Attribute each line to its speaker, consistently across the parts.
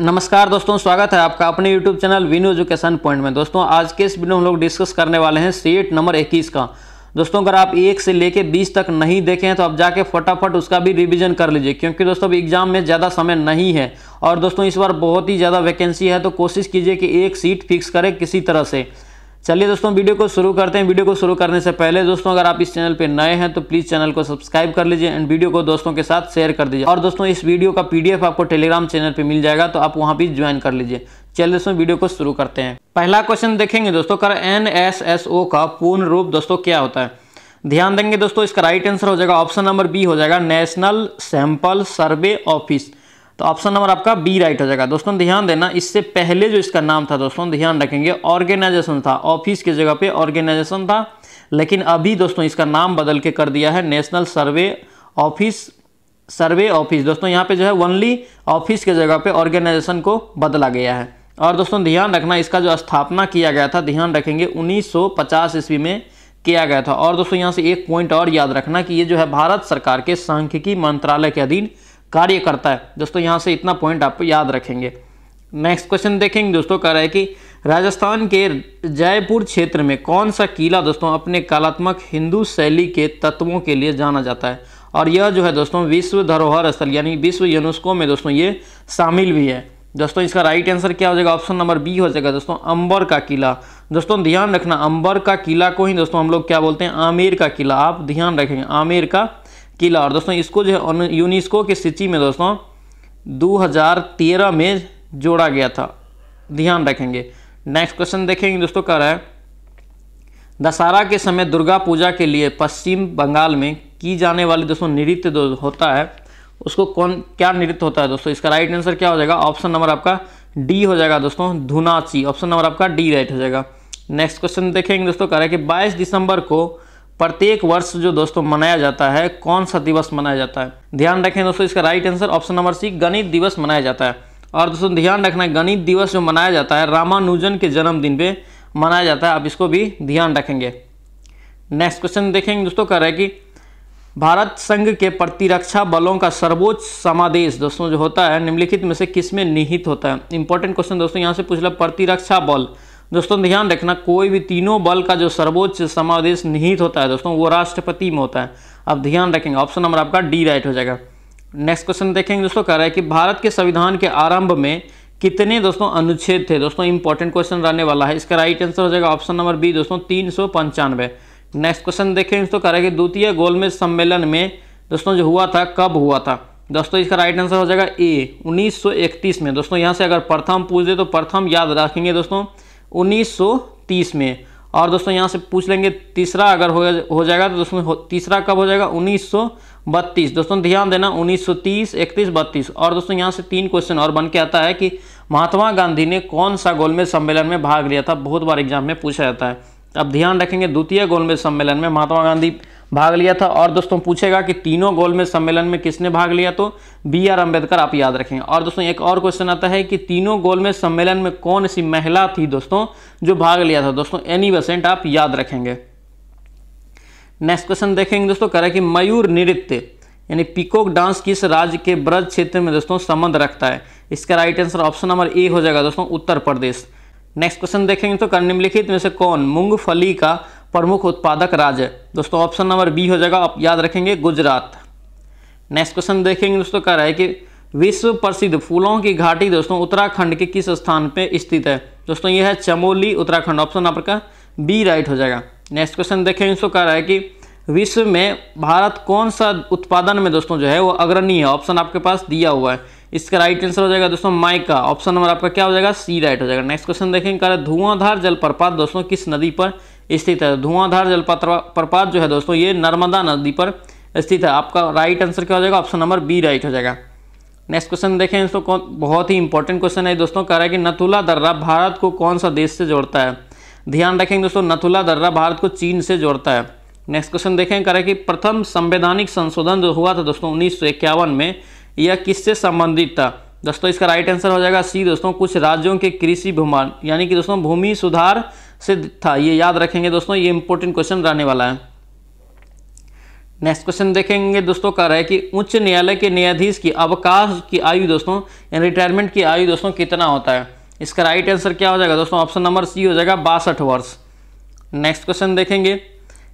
Speaker 1: नमस्कार दोस्तों स्वागत है आपका अपने YouTube चैनल विन्यू एजुकेशन पॉइंट में दोस्तों आज के इस वीडियो में हम लोग डिस्कस करने वाले हैं सीट नंबर 21 का दोस्तों अगर आप एक से लेके 20 तक नहीं देखे हैं तो आप जाके फटाफट उसका भी रिवीजन कर लीजिए क्योंकि दोस्तों अब एग्जाम में ज़्यादा समय नहीं है और दोस्तों इस बार बहुत ही ज़्यादा वैकेंसी है तो कोशिश कीजिए कि एक सीट फिक्स करें किसी तरह से चलिए दोस्तों वीडियो को शुरू करते हैं वीडियो को शुरू करने से पहले दोस्तों अगर आप इस चैनल पर नए हैं तो प्लीज़ चैनल को सब्सक्राइब कर लीजिए एंड वीडियो को दोस्तों के साथ शेयर कर दीजिए और दोस्तों इस वीडियो का पीडीएफ आपको टेलीग्राम चैनल पर मिल जाएगा तो आप वहाँ भी ज्वाइन कर लीजिए चलिए दोस्तों वीडियो को शुरू करते हैं पहला क्वेश्चन देखेंगे दोस्तों कर एन का पूर्ण रूप दोस्तों क्या होता है ध्यान देंगे दोस्तों इसका राइट आंसर हो जाएगा ऑप्शन नंबर बी हो जाएगा नेशनल सैंपल सर्वे ऑफिस तो ऑप्शन नंबर आपका बी राइट हो जाएगा दोस्तों ध्यान देना इससे पहले जो इसका नाम था दोस्तों ध्यान रखेंगे ऑर्गेनाइजेशन था ऑफिस की जगह पे ऑर्गेनाइजेशन था लेकिन अभी दोस्तों इसका नाम बदल के कर दिया है National Survey Office Survey Office दोस्तों यहाँ पे जो है वनली ऑफिस के जगह पे ऑर्गेनाइजेशन को बदला गया है और दोस्तों ध्यान रखना इसका जो स्थापना किया गया था ध्यान रखेंगे 1950 ईस्वी में किया गया था और दोस्तों यहाँ से एक पॉइंट और याद रखना कि ये जो है भारत सरकार के सांख्यिकी मंत्रालय के अधीन कार्य करता है दोस्तों यहाँ से इतना पॉइंट आप याद रखेंगे नेक्स्ट क्वेश्चन देखेंगे दोस्तों कह रहा है कि राजस्थान के जयपुर क्षेत्र में कौन सा किला दोस्तों अपने कलात्मक हिंदू शैली के तत्वों के लिए जाना जाता है और यह जो है दोस्तों विश्व धरोहर स्थल यानी विश्व यूनेस्को में दोस्तों ये शामिल भी है दोस्तों इसका राइट आंसर क्या हो जाएगा ऑप्शन नंबर बी हो जाएगा दोस्तों अंबर का किला दोस्तों ध्यान रखना अंबर का किला को ही दोस्तों हम लोग क्या बोलते हैं आमिर का किला आप ध्यान रखेंगे आमिर का किला और दोस्तों इसको जो है यूनेस्को की सूची में दोस्तों 2013 में जोड़ा गया था ध्यान रखेंगे नेक्स्ट क्वेश्चन देखेंगे दोस्तों कह रहा है दशहरा के समय दुर्गा पूजा के लिए पश्चिम बंगाल में की जाने वाली दोस्तों नृत्य दो होता है उसको कौन क्या नृत्य होता है दोस्तों इसका राइट आंसर क्या हो जाएगा ऑप्शन नंबर आपका डी हो जाएगा दोस्तों धुनाची ऑप्शन नंबर आपका डी राइट हो जाएगा नेक्स्ट क्वेश्चन देखेंगे दोस्तों कह रहा है कि 22 दिसंबर को प्रत्येक वर्ष जो दोस्तों मनाया जाता है कौन सा दिवस मनाया जाता है ध्यान रखें दोस्तों इसका right answer option number C गणित दिवस मनाया जाता है और दोस्तों ध्यान रखना है गणित दिवस जो मनाया जाता है रामानुजन के जन्मदिन पे मनाया जाता है आप इसको भी ध्यान रखेंगे नेक्स्ट क्वेश्चन देखेंगे दोस्तों कह रहे हैं कि भारत संघ के प्रतिरक्षा बलों का सर्वोच्च समादेश दोस्तों जो होता है निम्नलिखित में से किस में निहित होता है इंपॉर्टेंट क्वेश्चन दोस्तों यहाँ से पूछ लो प्रतिरक्षा बल दोस्तों ध्यान रखना कोई भी तीनों बल का जो सर्वोच्च समावेश निहित होता है दोस्तों वो राष्ट्रपति में होता है अब ध्यान रखेंगे ऑप्शन नंबर आपका डी राइट हो जाएगा नेक्स्ट क्वेश्चन देखेंगे दोस्तों कह रहा है कि भारत के संविधान के आरंभ में कितने दोस्तों अनुच्छेद थे दोस्तों इंपॉर्टेंट क्वेश्चन रहने वाला है इसका राइट आंसर हो जाएगा ऑप्शन नंबर बी दोस्तों तीन सौ पंचानवे नेक्स्ट क्वेश्चन देखेंगे दोस्तों कह रहा है कि द्वितीय गोलमेज सम्मेलन में दोस्तों जो हुआ था कब हुआ था दोस्तों इसका राइट आंसर हो जाएगा ए 1931 में दोस्तों यहाँ से अगर प्रथम पूछ दे तो प्रथम याद रखेंगे दोस्तों 1930 में और दोस्तों यहाँ से पूछ लेंगे तीसरा अगर हो, हो जाएगा तो दोस्तों तीसरा कब हो जाएगा 1932 दोस्तों ध्यान देना 1930 31 32 और दोस्तों यहाँ से तीन क्वेश्चन और बन के आता है कि महात्मा गांधी ने कौन सा गोलमेज सम्मेलन में भाग लिया था बहुत बार एग्जाम में पूछा जाता है अब ध्यान रखेंगे द्वितीय गोलमेज सम्मेलन में महात्मा गांधी भाग लिया था और दोस्तों पूछेगा कि तीनों गोलमेज सम्मेलन में किसने भाग लिया तो बी आर अम्बेडकर आप याद रखें और दोस्तों एक और क्वेश्चन आता है कि तीनों में सम्मेलन में कौन सी महिला थी दोस्तों जो भाग लिया था दोस्तों एनी वसेंट आप याद रखेंगे नेक्स्ट क्वेश्चन देखेंगे दोस्तों कह रहा है कि मयूर नृत्य यानी पिकोक डांस किस राज्य के ब्रज क्षेत्र में दोस्तों संबंध रखता है इसका right answer option number A हो जाएगा दोस्तों उत्तर प्रदेश नेक्स्ट क्वेश्चन देखेंगे तो निम्नलिखित में से कौन मूंगफली का प्रमुख उत्पादक राज्य दोस्तों ऑप्शन नंबर बी हो जाएगा आप याद रखेंगे गुजरात नेक्स्ट क्वेश्चन देखेंगे दोस्तों कह रहा है कि विश्व प्रसिद्ध फूलों की घाटी दोस्तों उत्तराखंड के किस स्थान पर स्थित है दोस्तों यह है चमोली उत्तराखंड ऑप्शन नंबर का बी राइट हो जाएगा नेक्स्ट क्वेश्चन देखेंगे दोस्तों कह रहा है कि विश्व में भारत कौन सा उत्पादन में दोस्तों जो है वो अग्रणी है ऑप्शन आपके पास दिया हुआ है इसका राइट आंसर हो जाएगा दोस्तों माइका ऑप्शन नंबर आपका क्या हो जाएगा सी राइट हो जाएगा नेक्स्ट क्वेश्चन देखेंगे कह रहा है धुआंधार जलप्रपात दोस्तों किस नदी पर स्थित है धुआंधार जलपात प्रपात जो है दोस्तों ये नर्मदा नदी पर स्थित है आपका राइट आंसर क्या हो जाएगा ऑप्शन नंबर बी राइट हो जाएगा नेक्स्ट क्वेश्चन देखें इसको कौन बहुत ही इंपॉर्टेंट क्वेश्चन है दोस्तों कह रहा है कि नथुला दर्रा भारत को कौन सा देश से जोड़ता है ध्यान रखेंगे दोस्तों नथुला दर्रा भारत को चीन से जोड़ता है नेक्स्ट क्वेश्चन देखें कह रहा है कि प्रथम संवैधानिक संशोधन जो हुआ था दोस्तों उन्नीस में यह किससे संबंधित था दोस्तों इसका राइट आंसर हो जाएगा सी दोस्तों कुछ राज्यों के कृषि भूमान यानी कि दोस्तों भूमि सुधार सिद्ध था ये याद रखेंगे दोस्तों ये इंपॉर्टेंट क्वेश्चन रहने वाला है नेक्स्ट क्वेश्चन देखेंगे दोस्तों कह रहा है कि उच्च न्यायालय के न्यायाधीश की अवकाश की आयु दोस्तों यानी रिटायरमेंट की आयु दोस्तों कितना होता है इसका राइट आंसर क्या हो जाएगा दोस्तों ऑप्शन नंबर सी हो जाएगा बासठ वर्ष नेक्स्ट क्वेश्चन देखेंगे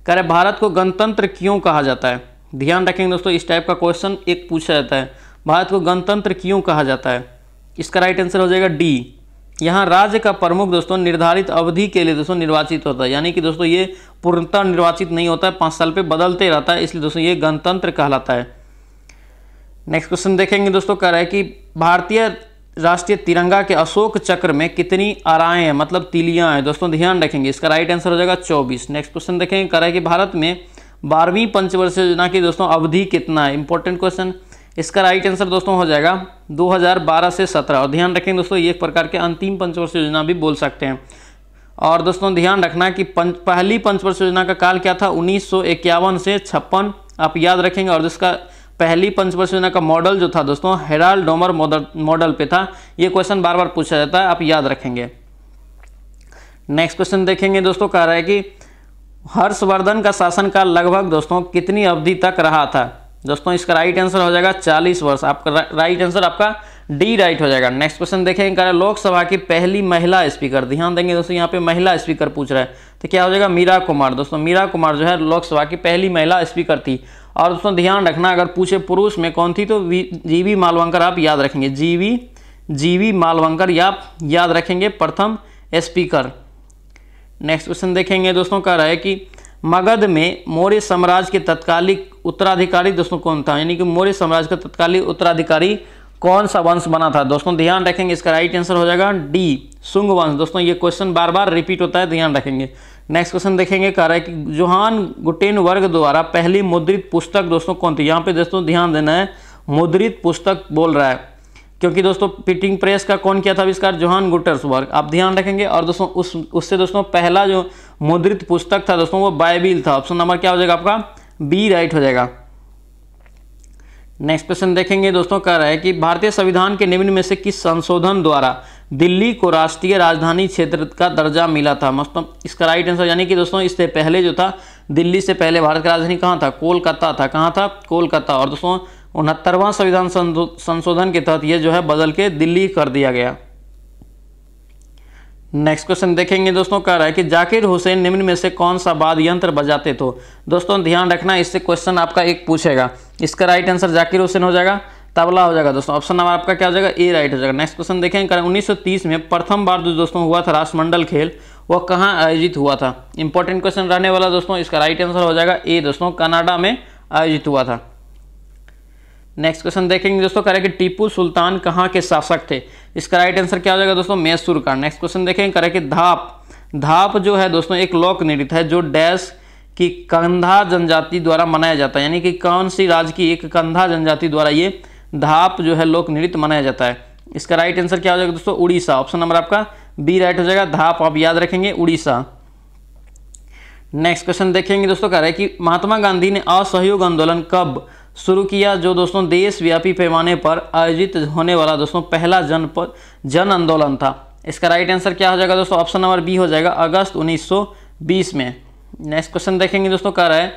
Speaker 1: कह रहे भारत को गणतंत्र क्यों कहा जाता है ध्यान रखेंगे दोस्तों इस टाइप का क्वेश्चन एक पूछा जाता है भारत को गणतंत्र क्यों कहा जाता है इसका राइट आंसर हो जाएगा डी यहाँ राज्य का प्रमुख दोस्तों निर्धारित अवधि के लिए दोस्तों निर्वाचित होता है यानी कि दोस्तों ये पूर्णतः निर्वाचित नहीं होता है पाँच साल पे बदलते रहता है इसलिए दोस्तों ये गणतंत्र कहलाता है नेक्स्ट क्वेश्चन देखेंगे दोस्तों कह रहा है कि भारतीय राष्ट्रीय तिरंगा के अशोक चक्र में कितनी आराएँ हैं मतलब तिलियाँ हैं दोस्तों ध्यान रखेंगे इसका राइट आंसर हो जाएगा चौबीस नेक्स्ट क्वेश्चन देखेंगे कह रहा है कि भारत में बारहवीं पंचवर्षीय योजना की दोस्तों अवधि कितना है इंपॉर्टेंट क्वेश्चन इसका राइट आंसर दोस्तों हो जाएगा 2012 से 17 और ध्यान रखें दोस्तों ये एक प्रकार के अंतिम पंचवर्ष योजना भी बोल सकते हैं और दोस्तों ध्यान रखना कि पंच पहली पंचवर्ष योजना का काल क्या था उन्नीस से छप्पन आप याद रखेंगे और जिसका पहली पंचवर्ष योजना का मॉडल जो था दोस्तों हेराल्ड डोमर मॉडल पे था ये क्वेश्चन बार बार पूछा जाता है आप याद रखेंगे नेक्स्ट क्वेश्चन देखेंगे दोस्तों कह रहा है कि हर्षवर्धन का शासनकाल लगभग दोस्तों कितनी अवधि तक रहा था दोस्तों इसका राइट आंसर हो जाएगा चालीस वर्ष आपका राइट आंसर आपका डी राइट हो जाएगा नेक्स्ट क्वेश्चन देखेंगे कह है लोकसभा की पहली महिला स्पीकर ध्यान देंगे दोस्तों यहाँ पे महिला स्पीकर पूछ रहा है तो क्या हो जाएगा मीरा कुमार दोस्तों मीरा कुमार जो है लोकसभा की पहली महिला स्पीकर थी और दोस्तों ध्यान रखना अगर पूछे पुरुष में कौन थी तो जीवी मालवंकर आप याद रखेंगे जीवी जीवी मालवंकर या याद रखेंगे प्रथम स्पीकर नेक्स्ट क्वेश्चन देखेंगे दोस्तों कह रहा है कि मगध में मौर्य साम्राज्य के तत्कालिक उत्तराधिकारी दोस्तों कौन था यानी कि मौर्य साम्राज्य का तत्कालिक उत्तराधिकारी कौन सा वंश बना था दोस्तों ध्यान रखेंगे इसका राइट आंसर हो जाएगा डी सुंग वंश दोस्तों ये क्वेश्चन बार बार रिपीट होता है ध्यान रखेंगे नेक्स्ट क्वेश्चन देखेंगे कह रहा है कि जोहान गुटेन वर्ग द्वारा पहली मुद्रित पुस्तक दोस्तों कौन थी यहाँ पे दोस्तों ध्यान देना है मुद्रित पुस्तक बोल रहा है क्योंकि दोस्तों प्रिंटिंग प्रेस का कौन किया था आविष्कार जोहान गुटर्स वर्ग आप ध्यान रखेंगे और दोस्तों उस उससे दोस्तों पहला जो मुद्रित पुस्तक था दोस्तों वो बाइबिल था ऑप्शन नंबर क्या हो जाएगा आपका बी राइट हो जाएगा नेक्स्ट क्वेश्चन देखेंगे दोस्तों कह रहा है कि भारतीय संविधान के निम्न में से किस संशोधन द्वारा दिल्ली को राष्ट्रीय राजधानी क्षेत्र का दर्जा मिला था मतलब इसका राइट आंसर यानी कि दोस्तों इससे पहले जो था दिल्ली से पहले भारत की राजधानी कहाँ था कोलकाता था कहाँ था कोलकाता और दोस्तों उनहत्तरवां संविधान संशोधन के तहत यह जो है बदल के दिल्ली कर दिया गया नेक्स्ट क्वेश्चन देखेंगे दोस्तों कह रहा है कि जाकिर हुसैन निम्न में से कौन सा वाद यंत्र बजाते तो दोस्तों ध्यान रखना इससे क्वेश्चन आपका एक पूछेगा इसका राइट आंसर जाकिर हुसैन हो जाएगा तबला हो जाएगा दोस्तों ऑप्शन नंबर आपका क्या हो जाएगा ए राइट हो जाएगा नेक्स्ट क्वेश्चन देखेंगे कर 1930 में प्रथम बार जो दोस्तों हुआ था राष्ट्रमंडल खेल वह कहाँ आयोजित हुआ था इंपॉर्टेंट क्वेश्चन रहने वाला दोस्तों इसका राइट आंसर हो जाएगा ए दोस्तों कनाडा में आयोजित हुआ था नेक्स्ट क्वेश्चन देखेंगे दोस्तों कह रहे कि टीपू सुल्तान कहाँ के शासक थे इसका राइट आंसर क्या हो जाएगा दोस्तों मैसूर का नेक्स्ट क्वेश्चन देखें कि धाप धाप जो है दोस्तों एक लोक नृत्य है जो डैश की कंधा जनजाति द्वारा मनाया जाता है यानी कि कौन सी राज्य की एक कंधा जनजाति द्वारा ये धाप जो है लोक नृत्य मनाया जाता है इसका राइट आंसर क्या हो जाएगा दोस्तों उड़ीसा ऑप्शन नंबर आपका बी राइट हो जाएगा धाप आप याद रखेंगे उड़ीसा नेक्स्ट क्वेश्चन देखेंगे दोस्तों कह रहे हैं कि महात्मा गांधी ने असहयोग आंदोलन कब शुरू किया जो दोस्तों देशव्यापी पैमाने पर आयोजित होने वाला दोस्तों पहला जन जन आंदोलन था इसका राइट आंसर क्या हो जाएगा दोस्तों ऑप्शन नंबर बी हो जाएगा अगस्त 1920 में नेक्स्ट क्वेश्चन देखेंगे दोस्तों कह रहा है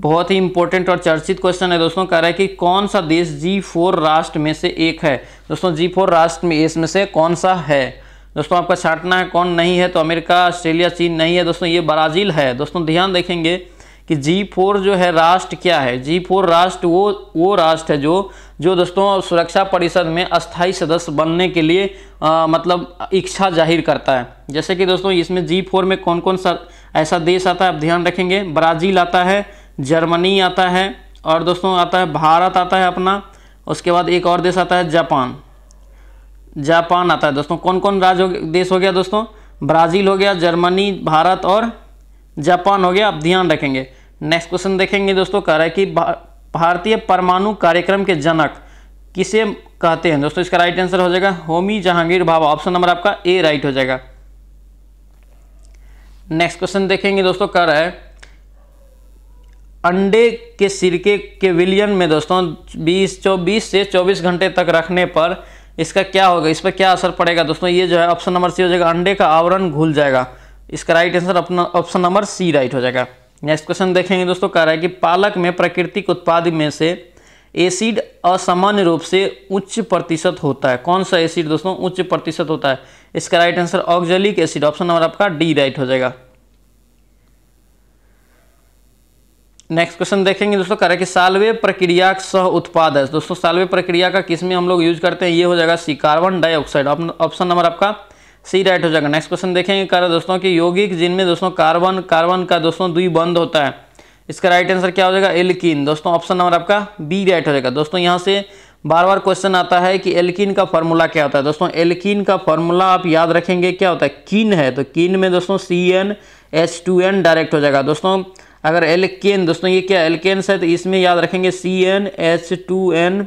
Speaker 1: बहुत ही इंपॉर्टेंट और चर्चित क्वेश्चन है दोस्तों कह रहा है कि कौन सा देश जी फोर राष्ट्र में से एक है दोस्तों जी फोर राष्ट्र में इसमें से कौन सा है दोस्तों आपका छाटना है कौन नहीं है तो अमेरिका ऑस्ट्रेलिया चीन नहीं है दोस्तों ये ब्राज़ील है दोस्तों ध्यान देखेंगे कि जी फोर जो है राष्ट्र क्या है जी फोर राष्ट्र वो वो राष्ट्र है जो जो दोस्तों सुरक्षा परिषद में अस्थाई सदस्य बनने के लिए आ, मतलब इच्छा जाहिर करता है जैसे कि दोस्तों इसमें जी फोर में कौन कौन सा ऐसा देश आता है आप ध्यान रखेंगे ब्राज़ील आता है जर्मनी आता है और दोस्तों आता है भारत आता है अपना उसके बाद एक और देश आता है जापान जापान आता है दोस्तों कौन कौन राज्य देश हो गया दोस्तों ब्राज़ील हो गया जर्मनी भारत और जापान हो गया आप ध्यान रखेंगे नेक्स्ट क्वेश्चन देखेंगे दोस्तों कह रहा है कि भारतीय परमाणु कार्यक्रम के जनक किसे कहते हैं दोस्तों इसका राइट आंसर हो जाएगा होमी जहांगीर भाभा ऑप्शन नंबर आपका ए राइट हो जाएगा नेक्स्ट क्वेश्चन देखेंगे दोस्तों कह रहा है अंडे के सिरके के विलियन में दोस्तों 20 चौबीस से 24 घंटे तक रखने पर इसका क्या होगा इस पर क्या असर पड़ेगा दोस्तों ये जो है ऑप्शन नंबर सी हो जाएगा अंडे का आवरण घुल जाएगा इसका राइट आंसर अपना ऑप्शन नंबर सी राइट हो जाएगा नेक्स्ट क्वेश्चन देखेंगे दोस्तों कह रहा है कि पालक में प्राकृतिक उत्पाद में से एसिड असामान्य रूप से उच्च प्रतिशत होता है कौन सा एसिड दोस्तों उच्च प्रतिशत होता है इसका right answer oxalic acid option number आपका डी राइट हो जाएगा नेक्स्ट क्वेश्चन देखेंगे दोस्तों कह रहे कि सालवे प्रक्रिया सह उत्पाद है दोस्तों सालवे प्रक्रिया का किसमें हम लोग यूज करते हैं ये हो जाएगा C carbon dioxide option number आपका सी राइट हो जाएगा नेक्स्ट क्वेश्चन देखेंगे कर दोस्तों कि यौगिक जिनमें दोस्तों कार्बन कार्बन का दोस्तों दुई बंद होता है इसका राइट आंसर क्या हो जाएगा एल्किन दोस्तों ऑप्शन नंबर आपका बी राइट हो जाएगा दोस्तों यहाँ से बार बार क्वेश्चन आता है कि एल्किन का फॉर्मूला क्या होता है दोस्तों एल्किन का फॉर्मूला आप याद रखेंगे क्या होता है किन है तो किन में दोस्तों C N H two N direct हो जाएगा दोस्तों अगर एल्केन दोस्तों ये क्या एल्केन्स है तो इसमें याद रखेंगे C N H two N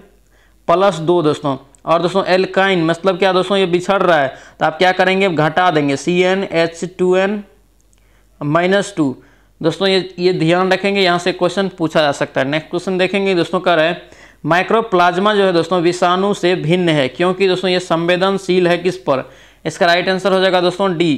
Speaker 1: plus दो दोस्तों और दोस्तों एल्काइन मतलब क्या दोस्तों ये बिछड़ रहा है तो आप क्या करेंगे घटा देंगे C N H two N minus two दोस्तों ये ये ध्यान रखेंगे यहाँ से क्वेश्चन पूछा जा सकता है नेक्स्ट क्वेश्चन देखेंगे दोस्तों कह रहे हैं प्लाज्मा जो है दोस्तों विषाणु से भिन्न है क्योंकि दोस्तों ये संवेदनशील है किस पर इसका राइट आंसर हो जाएगा दोस्तों डी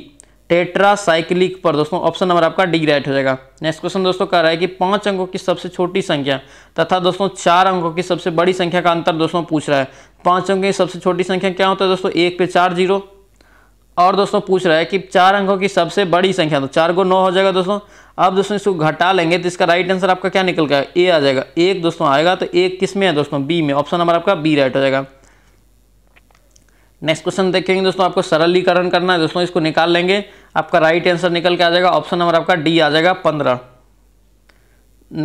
Speaker 1: टेट्रासाइक्लिक पर दोस्तों ऑप्शन नंबर आपका डी राइट हो जाएगा नेक्स्ट क्वेश्चन दोस्तों कह रहा है कि पांच अंकों की सबसे छोटी संख्या तथा दोस्तों चार अंकों की सबसे बड़ी संख्या का अंतर दोस्तों पूछ रहा है पांच अंकों की सबसे छोटी संख्या क्या होता है दोस्तों एक पे चार जीरो और दोस्तों पूछ रहा है कि चार अंकों की सबसे बड़ी संख्या तो चार को नौ हो जाएगा दोस्तों अब दोस्तों इसको घटा लेंगे तो इसका राइट आंसर आपका क्या निकल गया ए आ जाएगा एक दोस्तों आएगा तो एक किस में है दोस्तों बी में ऑप्शन नंबर आपका बी राइट हो जाएगा नेक्स्ट क्वेश्चन देखेंगे दोस्तों आपको सरलीकरण करना है दोस्तों इसको निकाल लेंगे आपका राइट आंसर निकल के आ जाएगा ऑप्शन नंबर आपका डी आ जाएगा पंद्रह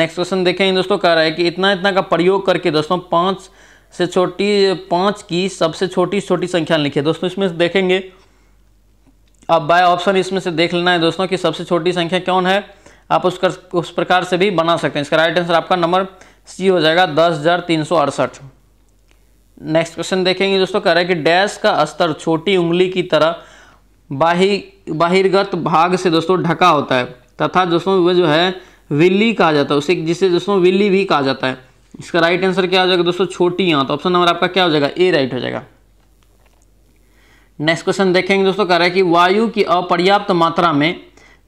Speaker 1: नेक्स्ट क्वेश्चन देखेंगे दोस्तों कह रहा है कि इतना इतना का प्रयोग करके दोस्तों पाँच से छोटी पाँच की सबसे छोटी छोटी संख्या लिखिए दोस्तों इसमें से देखेंगे अब बाय ऑप्शन इसमें से देख लेना है दोस्तों कि सबसे छोटी संख्या कौन है आप उसका उस प्रकार से भी बना सकते हैं इसका राइट आंसर आपका नंबर सी हो जाएगा दस हज़ार तीन सौ अड़सठ नेक्स्ट क्वेश्चन देखेंगे दोस्तों कह रहे हैं कि डैश का स्तर छोटी उंगली की तरह बाहि बाहिर्गत भाग से दोस्तों ढका होता है तथा दोस्तों वह जो है विल्ली कहा जाता है उसे जिसे दोस्तों विल्ली भी कहा जाता है इसका राइट आंसर क्या हो जाएगा दोस्तों छोटी यहाँ तो ऑप्शन नंबर आपका क्या हो जाएगा ए राइट हो जाएगा नेक्स्ट क्वेश्चन देखेंगे दोस्तों कह रहा है कि वायु की अपर्याप्त मात्रा में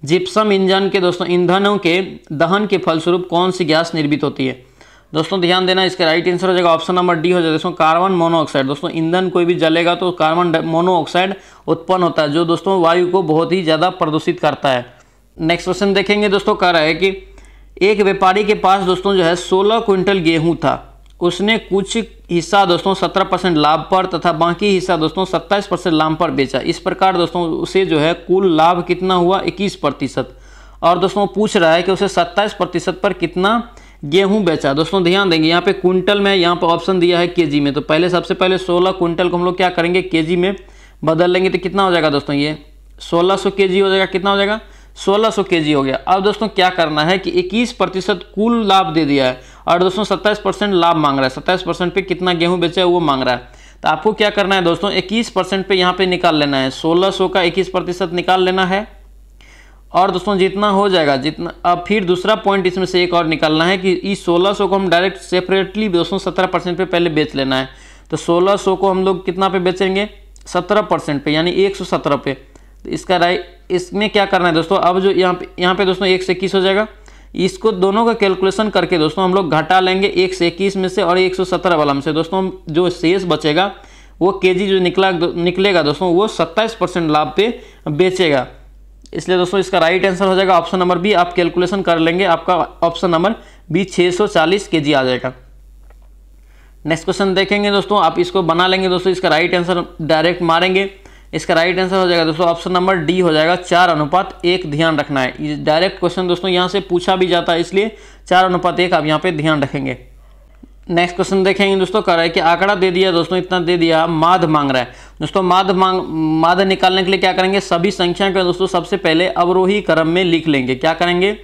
Speaker 1: जिप्सम इंजन के दोस्तों ईंधनों के दहन के फलस्वरूप कौन सी गैस निर्मित होती है दोस्तों ध्यान देना इसका राइट आंसर हो जाएगा ऑप्शन नंबर डी हो जाएगा दोस्तों कार्बन मोनोऑक्साइड दोस्तों ईंधन कोई भी जलेगा तो कार्बन मोनोऑक्साइड उत्पन्न होता है जो दोस्तों वायु को बहुत ही ज़्यादा प्रदूषित करता है नेक्स्ट क्वेश्चन देखेंगे दोस्तों कह रहा है कि एक व्यापारी के पास दोस्तों जो है सोलह क्विंटल गेहूँ था उसने कुछ हिस्सा दोस्तों सत्रह परसेंट लाभ पर तथा बाकी हिस्सा दोस्तों सत्ताईस परसेंट लाभ पर बेचा इस प्रकार दोस्तों उसे जो है कुल लाभ कितना हुआ इक्कीस प्रतिशत और दोस्तों पूछ रहा है कि उसे सत्ताईस प्रतिशत पर कितना गेहूं बेचा दोस्तों ध्यान देंगे यहाँ पे कुंटल में यहाँ पे ऑप्शन दिया है केजी में तो पहले सबसे पहले 16 कुंटल को हम लोग क्या करेंगे केजी में बदल लेंगे तो कितना हो जाएगा दोस्तों ये 1600 केजी हो जाएगा कितना हो जाएगा 1600 केजी हो गया अब दोस्तों क्या करना है कि 21 प्रतिशत कुल लाभ दे दिया है और दोस्तों सत्ताईस परसेंट लाभ मांग रहा है सत्ताईस परसेंट पे कितना गेहूँ बेचा है वो मांग रहा है तो आपको क्या करना है दोस्तों इक्कीस परसेंट पे यहाँ पे निकाल लेना है सोलह का इक्कीस प्रतिशत निकाल लेना है और दोस्तों जितना हो जाएगा जितना अब फिर दूसरा पॉइंट इसमें से एक और निकालना है कि इस सोलह सौ को हम डायरेक्ट सेपरेटली दोस्तों सत्रह परसेंट पर पहले बेच लेना है तो सोलह सौ को हम लोग कितना पे बेचेंगे सत्रह परसेंट पर यानी एक सौ सत्रह पे तो इसका राइट इसमें क्या करना है दोस्तों अब जो यहाँ पे यहाँ पे दोस्तों एक से इक्कीस हो जाएगा इसको दोनों का कैलकुलेशन करके दोस्तों हम लोग घटा लेंगे एक से इक्कीस में से और एक सौ सत्रह वाला में से दोस्तों जो शेष बचेगा वो केजी जो निकला निकलेगा दोस्तों वो सत्ताईस परसेंट लाभ पे बेचेगा इसलिए दोस्तों इसका राइट आंसर हो जाएगा ऑप्शन नंबर बी आप कैलकुलेशन कर लेंगे आपका option number B 640 K G जाएगा नेक्स्ट क्वेश्चन देखेंगे दोस्तों आप इसको बना लेंगे दोस्तों इसका राइट आंसर डायरेक्ट मारेंगे इसका राइट आंसर हो जाएगा दोस्तों ऑप्शन नंबर डी हो जाएगा चार अनुपात एक ध्यान रखना है डायरेक्ट क्वेश्चन दोस्तों यहाँ से पूछा भी जाता है इसलिए चार अनुपात एक आप यहाँ पे ध्यान रखेंगे नेक्स्ट क्वेश्चन देखेंगे दोस्तों कह रहा है कि आंकड़ा दे दिया दोस्तों इतना दे दिया माध मांग रहा है दोस्तों माध मांग माध निकालने के लिए क्या करेंगे सभी संख्या को दोस्तों सबसे पहले अवरोही क्रम में लिख लेंगे क्या करेंगे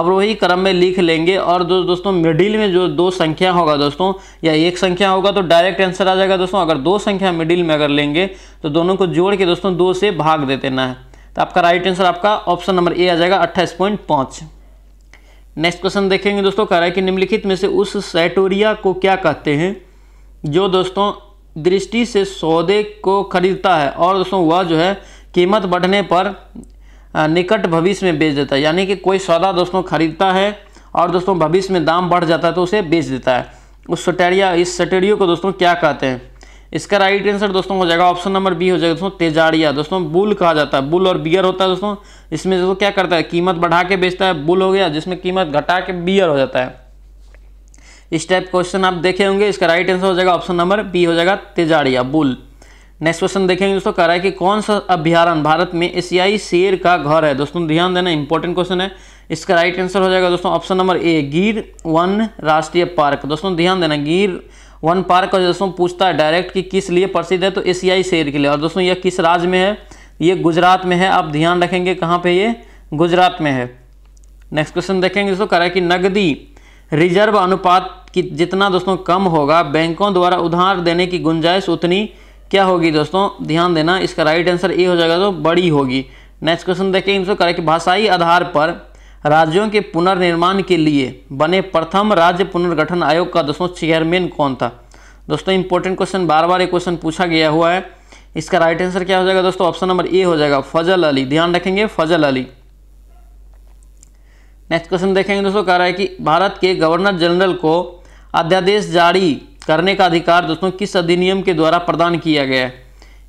Speaker 1: अवरोही क्रम में लिख लेंगे और दो, दोस्तों मिडिल में जो दो संख्या होगा दोस्तों या एक संख्या होगा तो डायरेक्ट आंसर आ जाएगा दोस्तों अगर दो संख्या मिडिल में अगर लेंगे तो दोनों को जोड़ के दोस्तों दो से भाग दे देना है तो आपका राइट आंसर आपका ऑप्शन नंबर ए आ जाएगा अट्ठाईस पॉइंट पाँच नेक्स्ट क्वेश्चन देखेंगे दोस्तों कह रहा है कि निम्नलिखित में से उस सेटोरिया को क्या कहते हैं जो दोस्तों दृष्टि से सौदे को खरीदता है और दोस्तों वह जो है कीमत बढ़ने पर निकट भविष्य में बेच देता है यानी कि कोई सौदा दोस्तों खरीदता है और दोस्तों भविष्य में दाम बढ़ जाता है तो उसे बेच देता है उस सटेरिया इस सटेरियो को दोस्तों क्या कहते हैं इसका राइट आंसर दोस्तों हो जाएगा ऑप्शन नंबर बी हो जाएगा दोस्तों तेजाड़िया दोस्तों बुल कहा जाता है बुल और बियर होता है दोस्तों इसमें दोस्तों क्या करता है कीमत बढ़ा के बेचता है बुल हो गया जिसमें कीमत घटा के बियर हो जाता है इस टाइप क्वेश्चन आप देखे होंगे इसका राइट आंसर हो जाएगा ऑप्शन नंबर बी हो जाएगा तेजाड़िया बुल नेक्स्ट क्वेश्चन देखेंगे दोस्तों कह रहा है कि कौन सा अभ्यारण भारत में एशियाई शेर का घर है दोस्तों ध्यान देना इंपॉर्टेंट क्वेश्चन है इसका राइट आंसर हो जाएगा दोस्तों ऑप्शन नंबर ए गिर वन राष्ट्रीय पार्क दोस्तों ध्यान देना गिर वन पार्क का दोस्तों पूछता है डायरेक्ट कि किस लिए प्रसिद्ध है तो एशियाई शेर के लिए और दोस्तों यह किस राज्य में है ये गुजरात में है आप ध्यान रखेंगे कहाँ पे ये गुजरात में है नेक्स्ट क्वेश्चन देखेंगे दोस्तों कह रहा है कि नगदी रिजर्व अनुपात की जितना दोस्तों कम होगा बैंकों द्वारा उधार देने की गुंजाइश उतनी क्या होगी दोस्तों ध्यान देना इसका राइट आंसर ए हो जाएगा तो बड़ी होगी नेक्स्ट क्वेश्चन देखेंगे दोस्तों कह रहा है कि भाषाई आधार पर राज्यों के पुनर्निर्माण के लिए बने प्रथम राज्य पुनर्गठन आयोग का दोस्तों चेयरमैन कौन था दोस्तों इंपॉर्टेंट क्वेश्चन बार बार ये क्वेश्चन पूछा गया हुआ है इसका राइट आंसर क्या हो जाएगा दोस्तों ऑप्शन नंबर ए हो जाएगा फजल अली ध्यान रखेंगे फजल अली नेक्स्ट क्वेश्चन देखेंगे दोस्तों कह रहा है कि भारत के गवर्नर जनरल को अध्यादेश जारी करने का अधिकार दोस्तों किस अधिनियम के द्वारा प्रदान किया गया है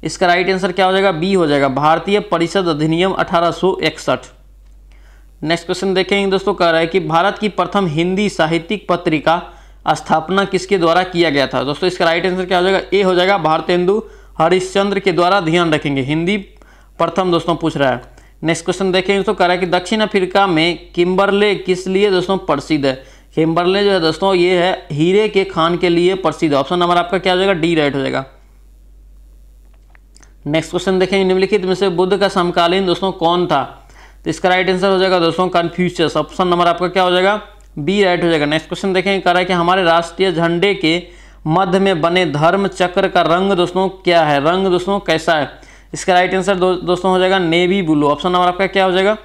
Speaker 1: इसका राइट आंसर क्या हो जाएगा बी हो जाएगा भारतीय परिषद अधिनियम अठारह नेक्स्ट क्वेश्चन देखेंगे दोस्तों कह रहा है कि भारत की प्रथम हिंदी साहित्यिक पत्रिका स्थापना किसके द्वारा किया गया था दोस्तों इसका राइट आंसर क्या हो जाएगा ए हो जाएगा भारतेंदु हरिश्चंद्र के द्वारा ध्यान रखेंगे हिंदी प्रथम दोस्तों पूछ रहा है नेक्स्ट क्वेश्चन देखेंगे दोस्तों कह रहा है कि दक्षिण अफ्रीका में किम्बरले किस लिए दोस्तों प्रसिद्ध है किम्बरले जो है दोस्तों ये है हीरे के खान के लिए प्रसिद्ध ऑप्शन नंबर आपका क्या हो जाएगा डी राइट हो जाएगा नेक्स्ट क्वेश्चन देखेंगे निम्नलिखित में से बुद्ध का समकालीन दोस्तों कौन था तो इसका राइट आंसर हो जाएगा दोस्तों कन्फ्यूशियस ऑप्शन नंबर आपका क्या हो जाएगा बी राइट हो जाएगा नेक्स्ट क्वेश्चन देखें कह रहा है कि हमारे राष्ट्रीय झंडे के मध्य में बने धर्म चक्र का रंग दोस्तों क्या है रंग दोस्तों कैसा है इसका राइट आंसर दो, दोस्तों हो जाएगा नेवी ब्लू ऑप्शन नंबर आपका क्या हो जाएगा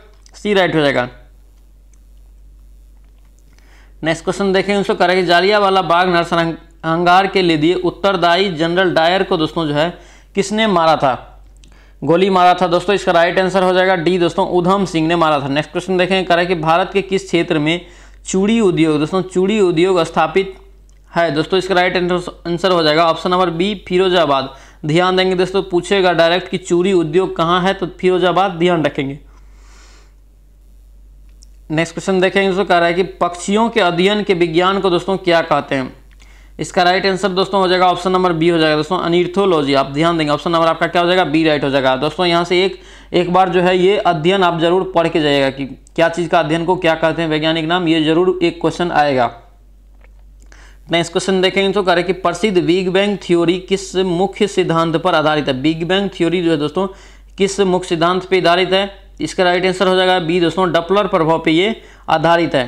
Speaker 1: सी राइट हो जाएगा नेक्स्ट क्वेश्चन देखें उसको करा कि जालिया वाला बाग नरसंहार के लिए दिए उत्तरदायी जनरल डायर को दोस्तों जो है किसने मारा था गोली मारा था दोस्तों इसका राइट आंसर हो जाएगा डी दोस्तों उधम सिंह ने मारा था नेक्स्ट क्वेश्चन देखें कह रहा है कि भारत के किस क्षेत्र में चूड़ी उद्योग दोस्तों चूड़ी उद्योग स्थापित है दोस्तों इसका राइट आंसर हो जाएगा ऑप्शन नंबर बी फिरोजाबाद ध्यान देंगे दोस्तों पूछेगा डायरेक्ट कि चूड़ी उद्योग कहाँ है तो फिरोजाबाद ध्यान रखेंगे नेक्स्ट क्वेश्चन देखेंगे दोस्तों कह रहा है कि पक्षियों के अध्ययन के विज्ञान को दोस्तों क्या कहते हैं इसका राइट आंसर दोस्तों हो जाएगा ऑप्शन नंबर बी हो जाएगा दोस्तों अनिर्थोलॉजी आप ध्यान देंगे ऑप्शन नंबर आपका क्या हो जाएगा बी राइट हो जाएगा दोस्तों यहाँ से एक एक बार जो है ये अध्ययन आप जरूर पढ़ के जाइएगा कि क्या चीज़ का अध्ययन को क्या कहते हैं वैज्ञानिक नाम ये जरूर एक क्वेश्चन आएगा नेक्स्ट क्वेश्चन देखेंगे तो कह रहे कि प्रसिद्ध बिग बैंग थ्योरी किस मुख्य सिद्धांत पर आधारित है बिग बैंग थ्योरी जो है दोस्तों किस मुख्य सिद्धांत पर आधारित है इसका राइट आंसर हो जाएगा बी दोस्तों डपलर प्रभाव पे ये आधारित है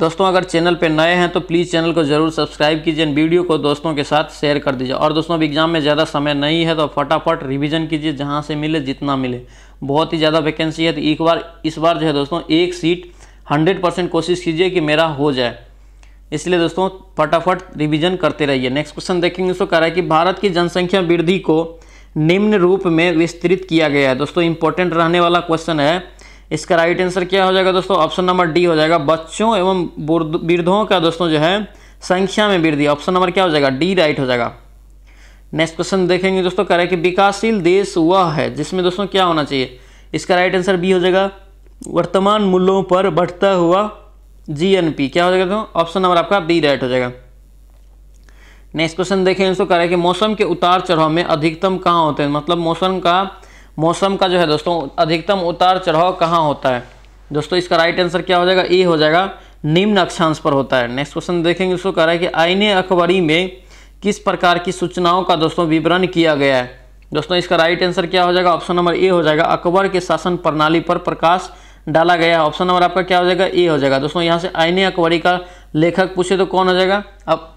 Speaker 1: दोस्तों अगर चैनल पर नए हैं तो प्लीज़ चैनल को ज़रूर सब्सक्राइब कीजिए वीडियो को दोस्तों के साथ शेयर कर दीजिए और दोस्तों अब एग्ज़ाम में ज़्यादा समय नहीं है तो फटाफट रिवीजन कीजिए जहाँ से मिले जितना मिले बहुत ही ज़्यादा वैकेंसी है तो एक बार इस बार जो है दोस्तों एक सीट हंड्रेड परसेंट कोशिश कीजिए कि मेरा हो जाए इसलिए दोस्तों फटाफट रिविज़न करते रहिए नेक्स्ट क्वेश्चन देखेंगे उसको कह रहा है कि भारत की जनसंख्या वृद्धि को निम्न रूप में विस्तृत किया गया है दोस्तों इंपॉर्टेंट रहने वाला क्वेश्चन है इसका राइट आंसर क्या हो जाएगा दोस्तों ऑप्शन नंबर डी हो जाएगा बच्चों एवं वृद्धों का दोस्तों जो है संख्या में वृद्धि ऑप्शन नंबर क्या हो जाएगा डी राइट हो जाएगा नेक्स्ट क्वेश्चन देखेंगे दोस्तों कह रहे हैं कि विकासशील देश वह है जिसमें दोस्तों क्या होना चाहिए इसका राइट आंसर बी हो जाएगा वर्तमान मूल्यों पर बढ़ता हुआ जीएनपी क्या हो जाएगा दोस्तों ऑप्शन नंबर आपका बी राइट हो जाएगा नेक्स्ट क्वेश्चन देखेंगे दोस्तों कह रहे हैं कि मौसम के उतार चढ़ाव में अधिकतम कहाँ होते हैं मतलब मौसम का मौसम का जो है दोस्तों अधिकतम उतार चढ़ाव कहाँ होता है दोस्तों इसका राइट आंसर क्या हो जाएगा ए हो जाएगा निम्न अक्षांश पर होता है नेक्स्ट क्वेश्चन देखेंगे उसको कह रहा है कि आईने अखबारी में किस प्रकार की सूचनाओं का दोस्तों विवरण किया गया है दोस्तों इसका राइट आंसर क्या हो जाएगा ऑप्शन नंबर ए हो जाएगा अकबर के शासन प्रणाली पर प्रकाश डाला गया ऑप्शन नंबर आपका क्या हो जाएगा ए हो जाएगा दोस्तों यहाँ से आईने अकबरी का लेखक पूछे तो कौन हो जाएगा अब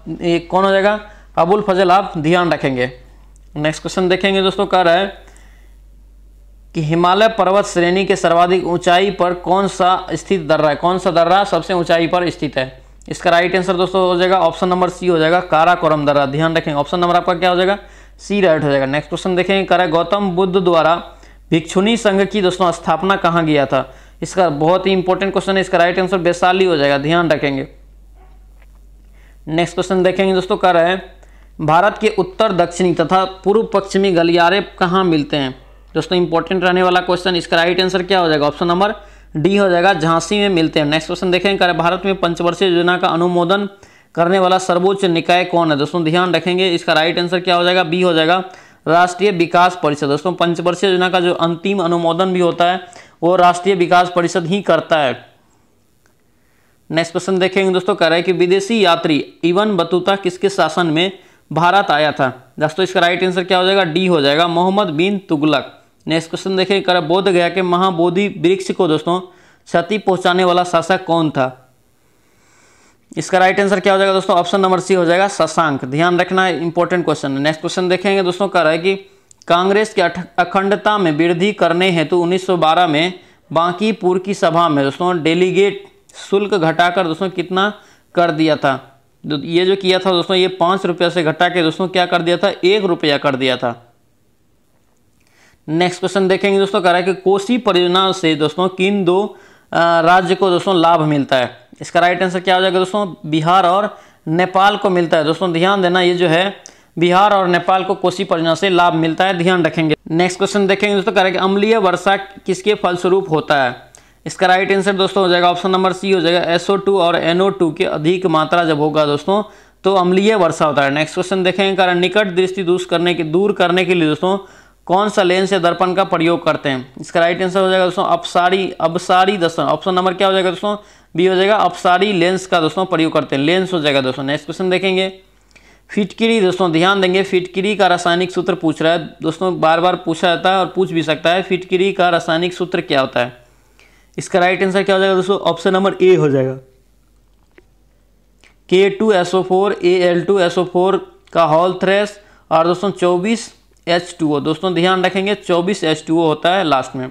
Speaker 1: कौन हो जाएगा अबुल फजल आप ध्यान रखेंगे नेक्स्ट क्वेश्चन देखेंगे दोस्तों कह रहा है कि हिमालय पर्वत श्रेणी के सर्वाधिक ऊंचाई पर कौन सा स्थित दर्रा है कौन सा दर्रा सबसे ऊंचाई पर स्थित है इसका राइट आंसर दोस्तों हो जाएगा ऑप्शन नंबर सी हो जाएगा काराकोरम दर्रा ध्यान रखें ऑप्शन नंबर आपका क्या हो जाएगा सी राइट हो जाएगा नेक्स्ट क्वेश्चन देखेंगे करा गौतम बुद्ध द्वारा भिक्षुनी संघ की दोस्तों स्थापना कहाँ गया था इसका बहुत ही इंपॉर्टेंट क्वेश्चन है इसका राइट आंसर वैशाली हो जाएगा ध्यान रखेंगे नेक्स्ट क्वेश्चन देखेंगे दोस्तों कर रहे हैं भारत के उत्तर दक्षिणी तथा पूर्व पश्चिमी गलियारे कहाँ मिलते हैं दोस्तों इंपॉर्टेंट रहने वाला क्वेश्चन इसका राइट आंसर क्या हो जाएगा ऑप्शन नंबर डी हो जाएगा झांसी में मिलते हैं नेक्स्ट क्वेश्चन देखें भारत में पंचवर्षीय योजना का अनुमोदन करने वाला सर्वोच्च निकाय कौन है दोस्तों ध्यान रखेंगे इसका राइट आंसर क्या हो जाएगा बी हो जाएगा राष्ट्रीय विकास परिषद दोस्तों पंचवर्षीय योजना का जो अंतिम अनुमोदन भी होता है वो राष्ट्रीय विकास परिषद ही करता है नेक्स्ट क्वेश्चन देखेंगे दोस्तों कह रहे हैं कि विदेशी यात्री इवन बतूता किसके शासन में भारत आया था दोस्तों इसका राइट आंसर क्या हो जाएगा डी हो जाएगा मोहम्मद बिन तुगलक नेक्स्ट क्वेश्चन देखिए कर बोध गया के महाबोधि वृक्ष को दोस्तों क्षति पहुंचाने वाला शासक कौन था इसका राइट आंसर क्या हो जाएगा दोस्तों ऑप्शन नंबर सी हो जाएगा शशांक ध्यान रखना इंपॉर्टेंट क्वेश्चन है नेक्स्ट क्वेश्चन देखेंगे दोस्तों कह रहा है कि कांग्रेस के अखंडता में वृद्धि करने हेतु तो 1912 में बांकीपुर की सभा में दोस्तों डेलीगेट शुल्क घटाकर दोस्तों कितना कर दिया था ये जो किया था दोस्तों ये पाँच रुपया से घटा के दोस्तों क्या कर दिया था एक रुपया कर दिया था नेक्स्ट क्वेश्चन देखेंगे दोस्तों कह रहा है कि कोसी परियोजना से दोस्तों किन दो राज्य को दोस्तों लाभ मिलता है इसका राइट आंसर क्या हो जाएगा दोस्तों बिहार और नेपाल को मिलता है दोस्तों ध्यान देना ये जो है बिहार और नेपाल को कोसी परियोजना से लाभ मिलता है ध्यान रखेंगे नेक्स्ट क्वेश्चन देखेंगे दोस्तों कह रहे हैं कि अम्लीय वर्षा किसके फलस्वरूप होता है इसका राइट आंसर दोस्तों हो जाएगा ऑप्शन नंबर सी हो जाएगा टू और टू की अधिक मात्रा जब होगा दोस्तों तो अम्लीय वर्षा होता है नेक्स्ट क्वेश्चन देखेंगे कारण निकट दृष्टि दूर करने के दूर करने के लिए दोस्तों कौन सा लेंस या दर्पण का प्रयोग करते हैं इसका राइट आंसर हो जाएगा दोस्तों अपसारी अबसारी दर्शन ऑप्शन नंबर क्या हो जाएगा दोस्तों बी हो जाएगा अपसारी लेंस का दोस्तों प्रयोग करते हैं लेंस हो जाएगा दोस्तों नेक्स्ट क्वेश्चन देखेंगे फिटकिरी दोस्तों ध्यान देंगे फिटकिरी का रासायनिक सूत्र पूछ रहा है दोस्तों बार बार पूछा जाता है और पूछ भी सकता है फिटकिरी का रासायनिक सूत्र क्या होता है इसका राइट आंसर क्या हो जाएगा दोस्तों ऑप्शन नंबर ए हो जाएगा K two S O four A L two S O four का हॉल थ्रेस और दोस्तों चौबीस एच टू ओ दोस्तों ध्यान रखेंगे चौबीस एच टू ओ होता है लास्ट में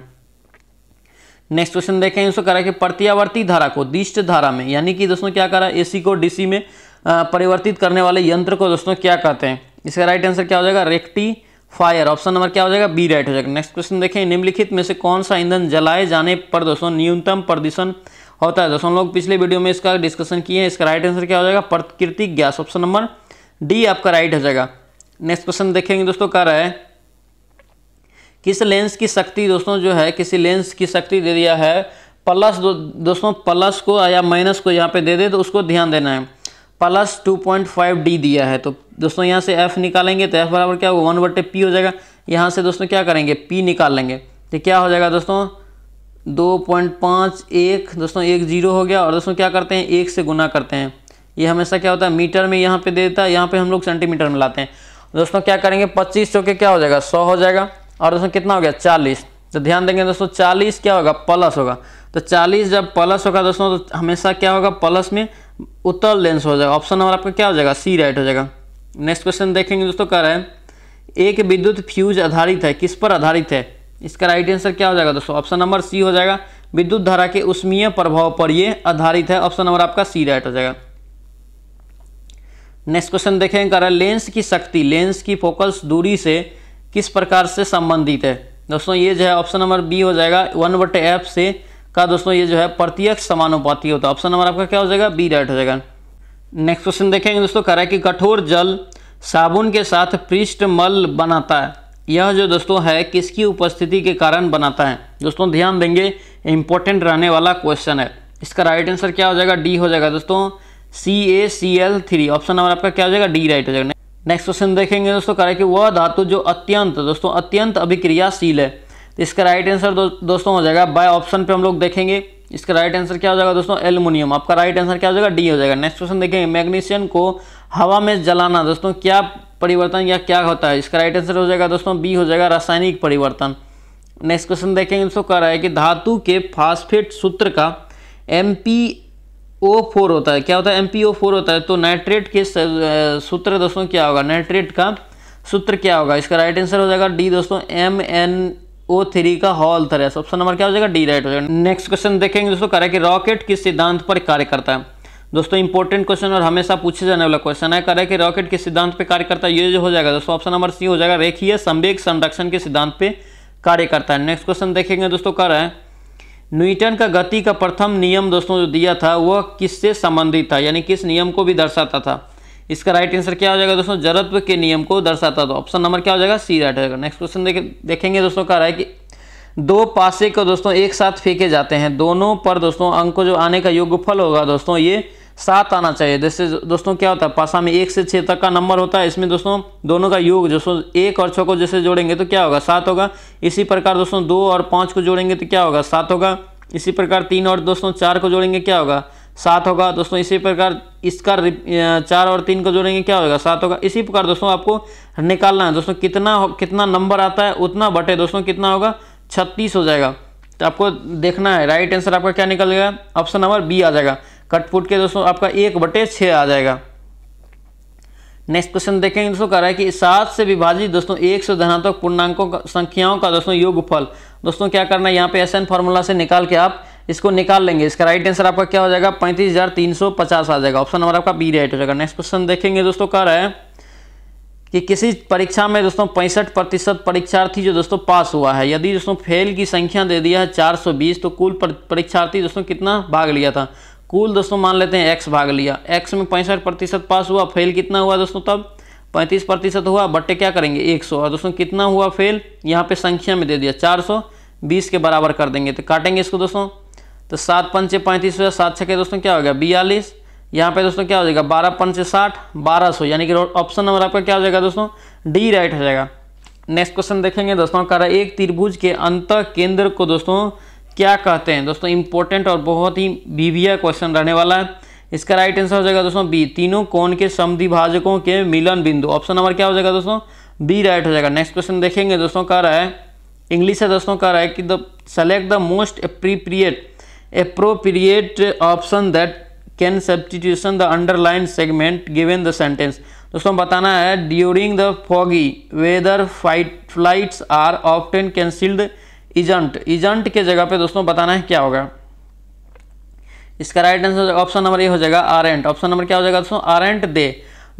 Speaker 1: नेक्स्ट क्वेश्चन देखें इसको करा कि प्रत्यावर्ती धारा को दिष्ट धारा में यानी कि दोस्तों क्या करा एसी को डीसी में परिवर्तित करने वाले यंत्र को दोस्तों क्या कहते हैं इसका राइट आंसर क्या हो जाएगा रेक्टी फायर ऑप्शन नंबर क्या हो जाएगा बी राइट हो जाएगा नेक्स्ट क्वेश्चन देखें निम्नलिखित में से कौन सा ईंधन जलाए जाने पर दोस्तों न्यूनतम प्रदूषण होता है दोस्तों लोग पिछले वीडियो में इसका डिस्कशन किए हैं इसका राइट आंसर क्या हो जाएगा प्राकृतिक गैस ऑप्शन नंबर डी आपका राइट हो जाएगा नेक्स्ट क्वेश्चन देखेंगे दोस्तों कह रहा है किस लेंस की शक्ति दोस्तों जो है किसी लेंस की शक्ति दे दिया है प्लस दो, दोस्तों प्लस को या माइनस को यहाँ पे दे दे तो उसको ध्यान देना है plus two point five D दिया है तो दोस्तों यहाँ से एफ निकालेंगे तो एफ बराबर क्या होगा वन बटे पी हो जाएगा यहाँ से दोस्तों क्या करेंगे पी निकाल लेंगे तो क्या हो जाएगा दोस्तों दो पॉइंट पाँच एक दोस्तों एक जीरो हो गया और दोस्तों क्या करते हैं एक से गुना करते हैं ये हमेशा क्या होता है मीटर में यहाँ पे देता है यहाँ पे हम लोग सेंटीमीटर में लाते हैं दोस्तों क्या करेंगे पच्चीस चौके क्या हो जाएगा सौ हो जाएगा और दोस्तों कितना हो गया चालीस तो ध्यान देंगे दोस्तों चालीस क्या होगा प्लस होगा तो चालीस जब प्लस होगा दोस्तों तो हमेशा क्या होगा प्लस में उत्तर लेंस हो जाएगा ऑप्शन नंबर आपका क्या हो जाएगा सी राइट हो जाएगा नेक्स्ट क्वेश्चन देखेंगे दोस्तों कह रहे है एक विद्युत फ्यूज आधारित है किस पर आधारित है इसका राइट आंसर क्या हो जाएगा दोस्तों ऑप्शन नंबर सी हो जाएगा विद्युत धारा के उष्मीय प्रभाव पर यह आधारित है ऑप्शन नंबर आपका सी राइट हो जाएगा नेक्स्ट क्वेश्चन देखें कर लेंस की शक्ति लेंस की फोकस दूरी से किस प्रकार से संबंधित है दोस्तों ये जो है ऑप्शन नंबर बी हो जाएगा वन वट एफ से का दोस्तों ये जो है प्रत्यक्ष समानुपाती होता है ऑप्शन नंबर आपका क्या हो जाएगा बी राइट हो जाएगा नेक्स्ट क्वेश्चन देखेंगे दोस्तों कह रहा है कि कठोर जल साबुन के साथ पृष्ठ मल बनाता है यह जो दोस्तों है किसकी उपस्थिति के कारण बनाता है दोस्तों ध्यान देंगे इंपॉर्टेंट रहने वाला क्वेश्चन है इसका राइट आंसर क्या हो जाएगा डी हो जाएगा दोस्तों C A C L three option number आपका क्या हो जाएगा डी राइट हो जाएगा नेक्स्ट क्वेश्चन देखेंगे दोस्तों कह कि वह धातु जो अत्यंत दोस्तों अत्यंत अभिक्रियाशील है तो इसका राइट आंसर दो, दोस्तों हो जाएगा बाय ऑप्शन पे हम लोग देखेंगे इसका राइट आंसर क्या हो जाएगा दोस्तों एल्यूमिनियम आपका राइट आंसर क्या हो जाएगा डी हो जाएगा नेक्स्ट क्वेश्चन देखेंगे मैग्नीशियम को हवा में जलाना दोस्तों क्या परिवर्तन या क्या होता है इसका राइट आंसर हो जाएगा दोस्तों बी हो जाएगा रासायनिक परिवर्तन नेक्स्ट क्वेश्चन देखेंगे दोस्तों कह रहा है कि धातु के फास्फेट सूत्र का एम पी ओ फोर होता है क्या होता है एम पी ओ फोर होता है तो नाइट्रेट के सूत्र दोस्तों क्या होगा नाइट्रेट का सूत्र क्या होगा इसका राइट आंसर हो जाएगा डी दोस्तों एम एन ओ थ्री का हॉल तरह ऑप्शन नंबर क्या हो जाएगा डी राइट हो जाएगा नेक्स्ट क्वेश्चन देखेंगे दोस्तों कह रहा है कि रॉकेट किस सिद्धांत पर कार्य करता है दोस्तों इंपॉर्टेंट क्वेश्चन और हमेशा पूछे जाने वाला क्वेश्चन है कह रहा है कि रॉकेट किस सिद्धांत पर कार्य करता है ये जो हो जाएगा दोस्तों ऑप्शन नंबर सी हो जाएगा रेखीय संवेग संरक्षण के सिद्धांत पर कार्य करता है नेक्स्ट क्वेश्चन देखेंगे दोस्तों कह रहा है न्यूटन का गति का प्रथम नियम दोस्तों जो दिया था वह किससे संबंधित था यानी किस नियम को भी दर्शाता था इसका राइट आंसर क्या हो जाएगा दोस्तों जड़त्व के नियम को दर्शाता था ऑप्शन नंबर क्या हो जाएगा सी राइट हो जाएगा नेक्स्ट क्वेश्चन देखेंगे दोस्तों कह रहा है कि दो पासे को दोस्तों एक साथ फेंके जाते हैं दोनों पर दोस्तों अंक को जो आने का फल होगा दोस्तों ये सात आना चाहिए जैसे दोस्तों क्या होता है पासा में एक से छः तक का नंबर होता है इसमें दोस्तों दोनों का योग दोस्तों एक और छः को जैसे जोड़ेंगे तो क्या होगा सात होगा इसी प्रकार दोस्तों दो और पाँच को जोड़ेंगे तो क्या होगा सात होगा इसी प्रकार तीन और दोस्तों चार को जोड़ेंगे क्या होगा सात होगा दोस्तों इसी प्रकार इसका चार और तीन को जोड़ेंगे क्या होगा सात होगा इसी प्रकार दोस्तों आपको निकालना है दोस्तों कितना कितना नंबर आता है उतना बटे दोस्तों कितना होगा छत्तीस हो जाएगा तो आपको देखना है राइट आंसर आपका क्या निकल गया ऑप्शन नंबर बी आ जाएगा कट फुट के दोस्तों आपका एक बटे छः आ जाएगा नेक्स्ट क्वेश्चन देखेंगे दोस्तों कह रहा है कि सात से विभाजित दोस्तों एक सौ धनात्मक पूर्णांकों का संख्याओं का दोस्तों योगफल दोस्तों क्या करना है यहाँ पे एसएन एन फार्मूला से निकाल के आप इसको निकाल लेंगे इसका राइट आंसर आपका क्या हो जाएगा पैंतीस हजार तीन सौ पचास आ जाएगा ऑप्शन नंबर आपका बी राइट हो जाएगा नेक्स्ट क्वेश्चन देखेंगे दोस्तों कह रहा है कि किसी परीक्षा में दोस्तों पैंसठ प्रतिशत परीक्षार्थी जो दोस्तों पास हुआ है यदि दोस्तों फेल की संख्या दे दिया है 420 तो कुल परीक्षार्थी दोस्तों कितना भाग लिया था कुल दोस्तों मान लेते हैं एक्स भाग लिया एक्स में पैंसठ प्रतिशत पास हुआ फेल कितना हुआ दोस्तों तब पैंतीस प्रतिशत हुआ बट्टे क्या करेंगे एक सौ और दोस्तों कितना हुआ फेल यहाँ पे संख्या में दे दिया चार सौ बीस के बराबर कर देंगे तो काटेंगे इसको दोस्तों तो सात पंचे पैंतीस हुआ सात छः दोस्तों क्या हो गया बयालीस यहाँ पे दोस्तों क्या हो जाएगा बारह पंचे साठ बारह सौ यानी कि ऑप्शन नंबर आपका क्या हो जाएगा दोस्तों डी राइट हो जाएगा नेक्स्ट क्वेश्चन देखेंगे दोस्तों कह रहा है एक त्रिभुज के अंत केंद्र को दोस्तों क्या कहते हैं दोस्तों इंपॉर्टेंट और बहुत ही बीविया क्वेश्चन रहने वाला है इसका राइट आंसर हो जाएगा दोस्तों बी तीनों कोण के समिभाजकों के मिलन बिंदु ऑप्शन नंबर क्या हो जाएगा दोस्तों बी राइट हो जाएगा नेक्स्ट क्वेश्चन देखेंगे दोस्तों कह रहा है इंग्लिश है दोस्तों कह रहा है कि the select the most appropriate appropriate option that can substitution the underline segment given the sentence दोस्तों बताना है during the foggy weather fight flights are often cancelled isn't isn't के जगह पे दोस्तों बताना है क्या होगा इसका राइट आंसर ऑप्शन नंबर ये हो जाएगा आरेंट ऑप्शन नंबर क्या हो जाएगा दोस्तों आरेंट दे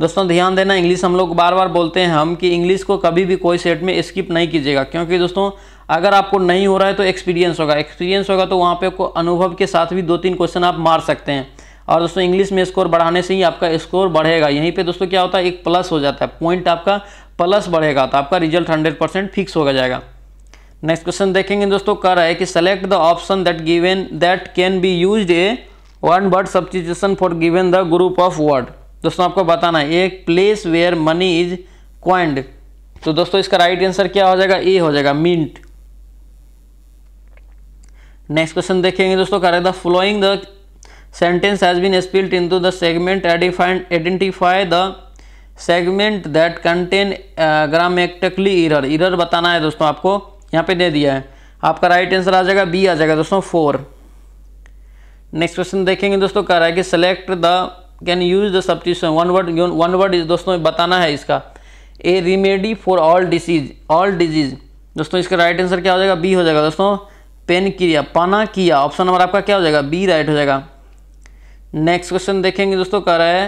Speaker 1: दोस्तों ध्यान देना इंग्लिश हम लोग बार बार बोलते हैं हम कि इंग्लिश को कभी भी कोई सेट में स्किप नहीं कीजिएगा क्योंकि दोस्तों अगर आपको नहीं हो रहा है तो एक्सपीरियंस होगा एक्सपीरियंस होगा तो वहाँ पे आपको अनुभव के साथ भी दो तीन क्वेश्चन आप मार सकते हैं और दोस्तों इंग्लिश में स्कोर बढ़ाने से ही आपका स्कोर बढ़ेगा यहीं पर दोस्तों क्या होता है एक प्लस हो जाता है पॉइंट आपका प्लस बढ़ेगा तो आपका रिजल्ट हंड्रेड फिक्स हो जाएगा नेक्स्ट क्वेश्चन देखेंगे दोस्तों कह रहा है कि select the option that given that can be use a one word substitution for given the group of word दोस्तों आपको बताना है एक place where money is coined तो दोस्तों इसका राइट right आंसर क्या हो जाएगा ए हो जाएगा मिंट नेक्स्ट क्वेश्चन देखेंगे दोस्तों कह रहे the following the sentence has been split to the segment identify the segment that contain grammatically error error बताना है दोस्तों आपको यहाँ पे दे दिया है आपका राइट आंसर आ जाएगा बी आ जाएगा दोस्तों फोर नेक्स्ट क्वेश्चन देखेंगे दोस्तों कह रहा है कि select the can use the cheese one word one word is दोस्तों बताना है इसका a remedy for all disease all disease दोस्तों इसका राइट आंसर क्या हो जाएगा बी हो जाएगा दोस्तों पेन किया पाना किया ऑप्शन नंबर आपका क्या हो जाएगा बी राइट हो जाएगा नेक्स्ट क्वेश्चन देखेंगे दोस्तों कह रहा है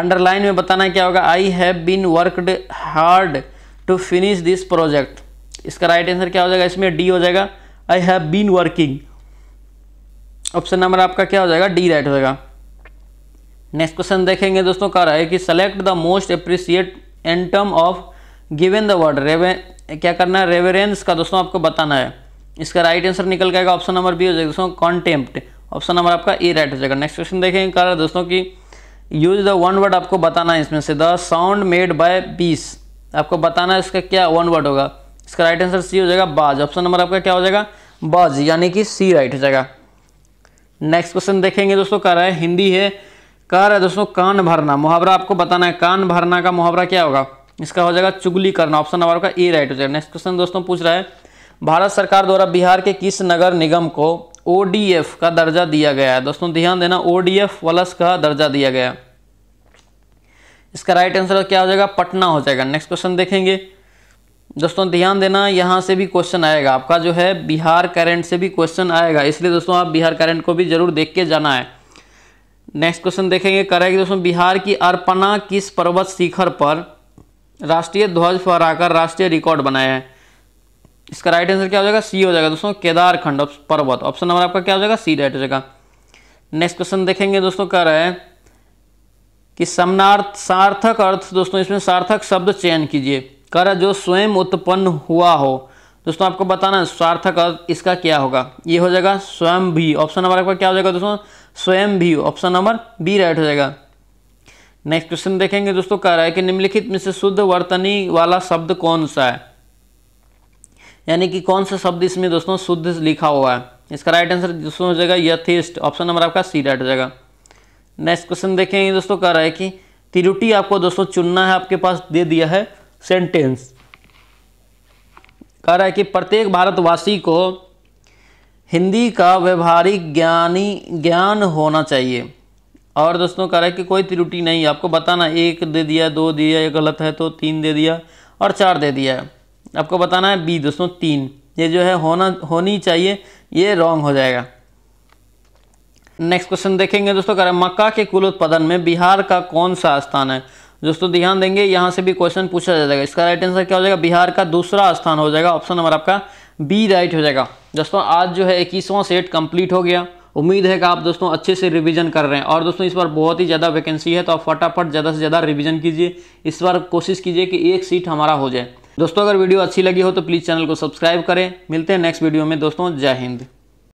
Speaker 1: अंडरलाइन में बताना क्या होगा I have been worked hard to finish this project इसका राइट आंसर क्या हो जाएगा इसमें डी हो जाएगा I have been working option number आपका क्या हो जाएगा डी राइट हो जाएगा नेक्स्ट क्वेश्चन देखेंगे दोस्तों कह रहा है कि select the most appropriate term of given the word रेवे क्या करना है रेवरेंस का दोस्तों आपको बताना है इसका राइट आंसर निकल के आएगा ऑप्शन नंबर बी हो जाएगा दोस्तों कॉन्टेम्प्ट ऑप्शन नंबर आपका ए राइट हो जाएगा नेक्स्ट क्वेश्चन देखेंगे कह रहा है दोस्तों की यूज द वन वर्ड आपको बताना है इसमें से द साउंड मेड बाय बीस आपको बताना है इसका क्या वन वर्ड होगा इसका राइट आंसर सी हो जाएगा बाज ऑप्शन नंबर आपका क्या हो जाएगा बाज यानी कि सी राइट हो जाएगा नेक्स्ट क्वेश्चन देखेंगे दोस्तों कह रहा है हिंदी है कह रहा है दोस्तों कान भरना मुहावरा आपको बताना है कान भरना का मुहावरा क्या होगा इसका हो जाएगा चुगली करना ऑप्शन नंबर आपका ए राइट हो जाएगा नेक्स्ट क्वेश्चन दोस्तों पूछ रहा है भारत सरकार द्वारा बिहार के किस नगर निगम को ओ का दर्जा दिया गया है दोस्तों ध्यान देना ओ डी प्लस का दर्जा दिया गया इसका राइट आंसर क्या हो जाएगा पटना हो जाएगा नेक्स्ट क्वेश्चन देखेंगे दोस्तों ध्यान देना यहाँ से भी क्वेश्चन आएगा आपका जो है बिहार करंट से भी क्वेश्चन आएगा इसलिए दोस्तों आप बिहार करंट को भी जरूर देख के जाना है नेक्स्ट क्वेश्चन देखेंगे करेगा दोस्तों बिहार की अर्पणा किस पर्वत शिखर पर राष्ट्रीय ध्वज फहराकर राष्ट्रीय रिकॉर्ड बनाया है इसका राइट आंसर क्या हो जाएगा सी हो जाएगा दोस्तों केदारखंड पर्वत ऑप्शन नंबर आपका क्या हो जाएगा सी राइट हो जाएगा नेक्स्ट क्वेश्चन देखेंगे दोस्तों कह रहे हैं कि समनार्थ सार्थक अर्थ दोस्तों इसमें सार्थक शब्द चयन कीजिए कर जो स्वयं उत्पन्न हुआ हो दोस्तों आपको बताना सार्थक अर्थ इसका क्या होगा ये हो जाएगा स्वयं भी ऑप्शन नंबर आपका क्या हो जाएगा दोस्तों स्वयं भी ऑप्शन नंबर बी राइट हो जाएगा नेक्स्ट क्वेश्चन देखेंगे दोस्तों कह रहा है कि निम्नलिखित में से शुद्ध वर्तनी वाला शब्द कौन सा है यानी कि कौन सा शब्द इसमें दोस्तों शुद्ध लिखा हुआ है इसका राइट आंसर दोस्तों हो जाएगा यथेष्ट ऑप्शन नंबर आपका सी राइट हो जाएगा नेक्स्ट क्वेश्चन देखेंगे दोस्तों कह रहा है कि तिरुटी आपको दोस्तों चुनना है आपके पास दे दिया है सेंटेंस कह रहा है कि प्रत्येक भारतवासी को हिंदी का व्यवहारिक ज्ञानी ज्ञान होना चाहिए और दोस्तों कह रहा है कि कोई त्रुटि नहीं है आपको बताना एक दे दिया दो दिया ये गलत है तो तीन दे दिया और चार दे दिया है आपको बताना है बी दोस्तों तीन ये जो है होना होनी चाहिए ये रॉन्ग हो जाएगा नेक्स्ट क्वेश्चन देखेंगे दोस्तों कह रहे हैं मक्का के कुल उत्पादन में बिहार का कौन सा स्थान है दोस्तों ध्यान देंगे यहाँ से भी क्वेश्चन पूछा जाएगा इसका राइट आंसर क्या हो जाएगा बिहार का दूसरा स्थान हो जाएगा ऑप्शन नंबर आपका बी राइट हो जाएगा दोस्तों आज जो है इक्कीसवां सेट कंप्लीट हो गया उम्मीद है कि आप दोस्तों अच्छे से रिवीजन कर रहे हैं और दोस्तों इस बार बहुत ही ज़्यादा वैकेंसी है तो आप फटाफट ज़्यादा से ज़्यादा रिवीजन कीजिए इस बार कोशिश कीजिए कि एक सीट हमारा हो जाए दोस्तों अगर वीडियो अच्छी लगी हो तो प्लीज़ चैनल को सब्सक्राइब करें मिलते हैं नेक्स्ट वीडियो में दोस्तों जय हिंद